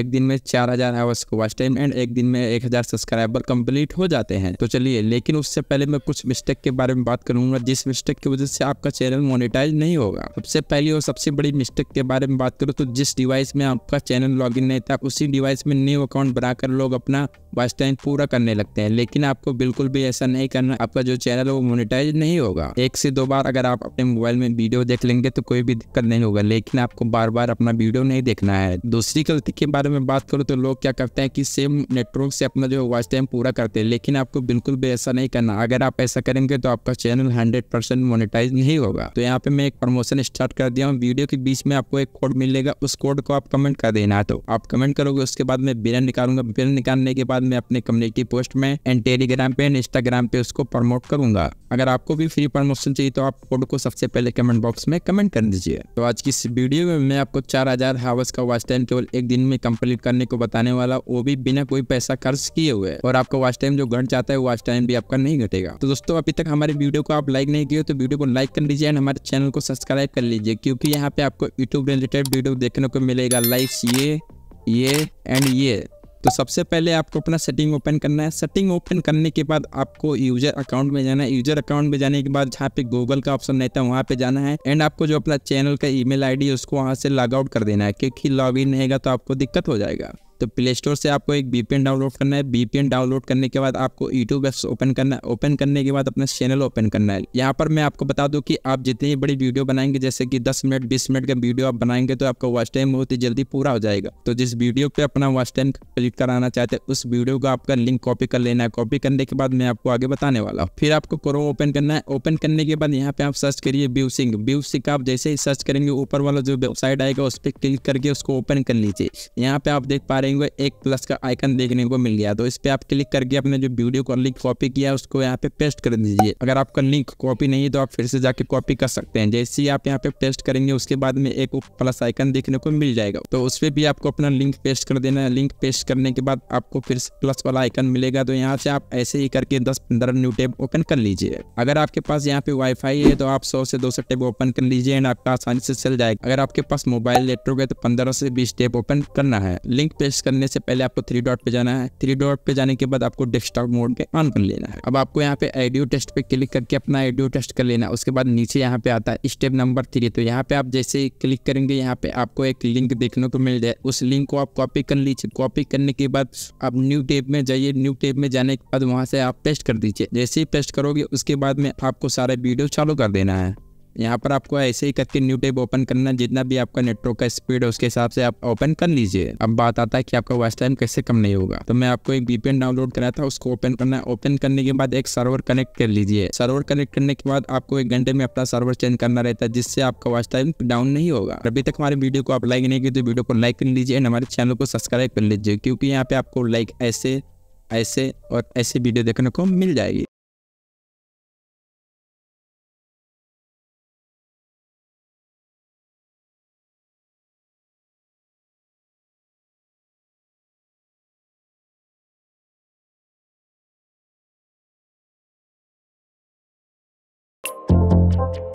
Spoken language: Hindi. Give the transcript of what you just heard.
एक दिन में चार हजार आवर्स को वॉच टाइम एंड एक दिन में एक हजार सब्सक्राइबर कंप्लीट हो जाते हैं तो चलिए लेकिन उससे पहले मैं कुछ मिस्टेक के बारे में बात करूंगा जिस मिस्टेक की वजह से आपका चैनल मोनिटाइज नहीं होगा सबसे पहली और सबसे बड़ी मिस्टेक के बारे में बात करूँ तो जिस डिवाइस में आपका चैनल लॉग नहीं था उसी डिवाइस में न्यू अकाउंट बनाकर लोग अपना वॉच टाइम पूरा करने लगते हैं लेकिन आपको बिल्कुल भी ऐसा नहीं करना आपका जो चैनल है वो मोनिटाइज नहीं होगा एक से दो बार अगर आप अपने मोबाइल में वीडियो देख लेंगे तो कोई भी दिक्कत नहीं होगा लेकिन आपको बार बार अपना वीडियो नहीं देखना है दूसरी गलती के बारे बारे में बात करूँ तो लोग क्या करते हैं कि सेम नेटवर्क से अपना जो है वॉच टाइम पूरा करते हैं लेकिन आपको बिल्कुल भी ऐसा नहीं करना अगर आप ऐसा करेंगे तो आपका चैनल हंड्रेड परसेंट मोनिटाइज नहीं होगा तो यहाँ पे मैं एक प्रमोशन स्टार्ट कर दिया हूँ वीडियो के बीच में आपको एक कोड मिलेगा उस कोड को आप कमेंट कर देना तो आप कमेंट करोगे उसके बाद मैं बिलन निकालूंगा बिलन निकालने के बाद मैं अपने कम्युनिटी पोस्ट में एंड टेलीग्राम पे एंड इंस्टाग्राम पे उसको प्रमोट करूंगा अगर आपको भी फ्री प्रमोशन चाहिए तो आप कोड को सबसे पहले कमेंट बॉक्स में कमेंट कर दीजिए तो आज की इस वीडियो में मैं आपको चार हजार हावर्स का वॉच टाइम केवल एक दिन में कंप्लीट करने को बताने वाला वो भी बिना कोई पैसा खर्च किए हुए और आपका वॉच टाइम जो घट जाता है वॉच टाइम भी आपका नहीं घटेगा तो दोस्तों अभी तक हमारे वीडियो को आप लाइक नहीं किए तो वीडियो को लाइक कर लीजिए एंड हमारे चैनल को सब्सक्राइब कर लीजिए क्योंकि यहाँ पे आपको यूट्यूब रिलेटेड वीडियो देखने को मिलेगा लाइक ये ये एंड ये तो सबसे पहले आपको अपना सेटिंग ओपन करना है सेटिंग ओपन करने के बाद आपको यूजर अकाउंट में जाना है यूजर अकाउंट में जाने के बाद जहाँ पे गूगल का ऑप्शन रहता है वहाँ पे जाना है एंड आपको जो अपना चैनल का ईमेल आईडी है उसको वहाँ से लॉग आउट कर देना है क्योंकि लॉग इन रहेगा तो आपको दिक्कत हो जाएगा तो प्ले स्टोर से आपको एक बी डाउनलोड करना है बी डाउनलोड करने के बाद आपको यूट्यूब एप्स ओपन करना है ओपन करने के बाद अपना चैनल ओपन करना है यहाँ पर मैं आपको बता दूँ कि आप जितनी बड़ी वीडियो बनाएंगे जैसे कि दस मिनट बीस मिनट का वीडियो आप बनाएंगे तो आपका वॉच टाइम बहुत ही जल्दी पूरा हो जाएगा तो जिस वीडियो पर अपना वॉच टाइम क्लिक कराना चाहते हैं उस वीडियो को आपका लिंक कॉपी कर लेना है कॉपी करने के बाद मैं आपको आगे बताने वाला हूँ फिर आपको क्रोम ओपन करना है ओपन करने के बाद यहाँ पे आप सर्च करिए ब्यूसिंग ब्यूसिंग आप जैसे ही सर्च करेंगे ऊपर वाला जो वेबसाइट आएगा उस पर क्लिक करके उसको ओपन कर लीजिए यहाँ पे आप देख पा रहे कहीं को एक प्लस का आइकन देखने को मिल गया तो इस पर आप क्लिक करके अपने जो वीडियो का लिंक कॉपी किया उसको यहाँ पे पेस्ट कर दीजिए अगर आपका लिंक कॉपी नहीं है तो आप फिर से जाके कॉपी कर सकते हैं जैसे ही आप यहाँ पे पेस्ट करेंगे उसके बाद में एक प्लस आइकन देखने को मिल जाएगा तो उस पर भी आपको अपना लिंक पेस्ट कर देना है लिंक पेस्ट करने के बाद आपको फिर से प्लस वाला आइकन मिलेगा तो यहाँ से आप ऐसे ही करके दस पंद्रह न्यू टेब ओपन कर लीजिए अगर आपके पास यहाँ पे वाईफाई है तो आप सौ से दो सौ टेब ओपन कर लीजिए एंड आपका आसानी से चल जाएगा अगर आपके पास मोबाइल नेटवर्क है तो पंद्रह से बीस टेब ओपन करना है लिंक पेस्ट प्रेस करने से पहले आपको थ्री डॉट पे जाना है थ्री डॉट पे जाने के बाद आपको डेस्कटॉप मोड पे ऑन कर लेना है अब आपको यहाँ पे ऑडियो टेस्ट पे क्लिक करके अपना ऑडियो टेस्ट कर लेना उसके बाद नीचे यहाँ पे आता है स्टेप नंबर थ्री तो यहाँ पे आप जैसे क्लिक करेंगे यहाँ पे आपको एक लिंक देखने को मिल जाए उस लिंक को आप कॉपी कर लीजिए कॉपी करने के बाद आप न्यू टेप में जाइए न्यू टेप में जाने के बाद वहां से आप टेस्ट कर दीजिए जैसे ही टेस्ट करोगे उसके बाद में आपको सारे वीडियो चालू कर देना है यहाँ पर आपको ऐसे ही करके न्यू टेब ओपन करना जितना भी आपका नेटवर्क का स्पीड है उसके हिसाब से आप ओपन कर लीजिए अब बात आता है कि आपका वॉइस टाइम कैसे कम नहीं होगा तो मैं आपको एक वीपीएन डाउनलोड कराया था उसको ओपन करना है ओपन करने के बाद एक सर्वर कनेक्ट कर लीजिए सर्वर कनेक्ट करने के बाद आपको एक घंटे में अपना सर्वर चेंज करना रहता है जिससे आपका वॉइस टाइम डाउन नहीं होगा अभी तक हमारे वीडियो को आप लाइक नहीं की तो वीडियो को लाइक कर लीजिए एंड हमारे चैनल को सब्सक्राइब कर लीजिए क्योंकि यहाँ पे आपको लाइक ऐसे ऐसे और ऐसे वीडियो देखने को मिल जाएगी Thank you.